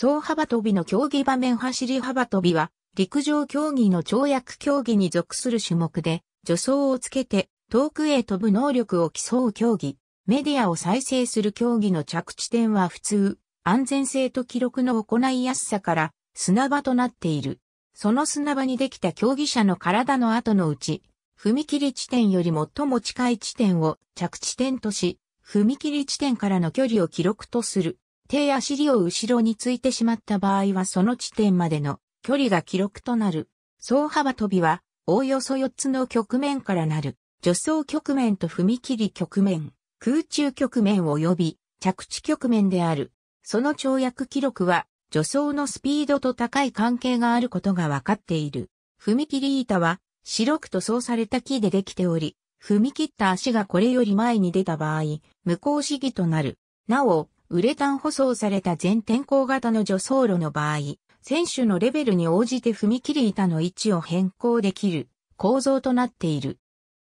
総幅跳びの競技場面走り幅跳びは、陸上競技の跳躍競技に属する種目で、助走をつけて、遠くへ飛ぶ能力を競う競技。メディアを再生する競技の着地点は普通、安全性と記録の行いやすさから砂場となっている。その砂場にできた競技者の体の後のうち、踏切地点より最も近い地点を着地点とし、踏切地点からの距離を記録とする。手や尻を後ろについてしまった場合はその地点までの距離が記録となる。総幅跳びは、おおよそ4つの局面からなる、助走局面と踏切局面、空中局面及び着地局面である。その跳躍記録は、助走のスピードと高い関係があることが分かっている。踏切板は、白く塗装された木でできており、踏み切った足がこれより前に出た場合、無効試技となる。なお、ウレタン舗装された全天候型の助走路の場合、選手のレベルに応じて踏切板の位置を変更できる構造となっている。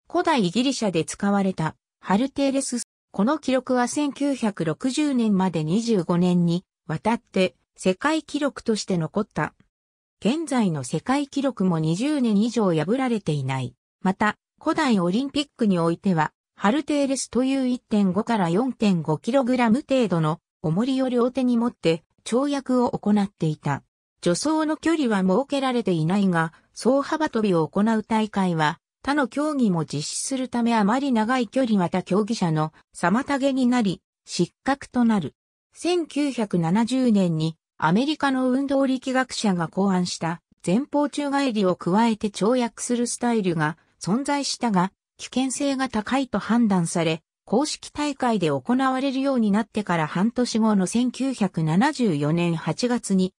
古代ギリシャで使われたハルテーレス。この記録は1960年まで25年にわたって世界記録として残った。現在の世界記録も20年以上破られていない。また、古代オリンピックにおいては、ハルテーレスという1.5から 4.5kg 程度の重りを両手に持って跳躍を行っていた。助走の距離は設けられていないが、総幅跳びを行う大会は、他の競技も実施するためあまり長い距離また競技者の妨げになり、失格となる。1970年にアメリカの運動力学者が考案した前方宙返りを加えて跳躍するスタイルが存在したが、危険性が高いと判断され、公式大会で行われるようになってから半年後の1974年8月に、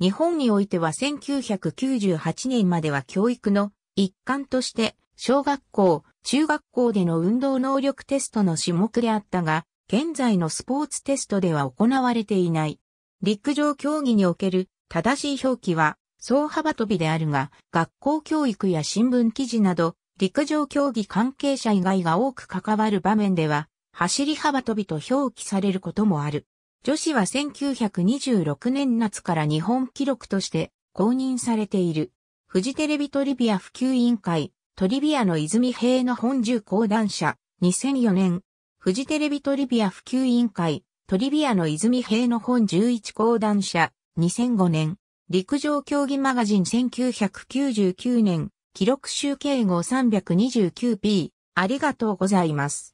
日本においては1998年までは教育の一環として、小学校、中学校での運動能力テストの種目であったが、現在のスポーツテストでは行われていない。陸上競技における正しい表記は、総幅跳びであるが、学校教育や新聞記事など、陸上競技関係者以外が多く関わる場面では、走り幅跳びと表記されることもある。女子は1926年夏から日本記録として公認されている。フジテレビトリビア普及委員会、トリビアの泉平の本重講談社、2004年。フジテレビトリビア普及委員会、トリビアの泉平の本11講談社、2005年。陸上競技マガジン1999年。記録集計号 329P、ありがとうございます。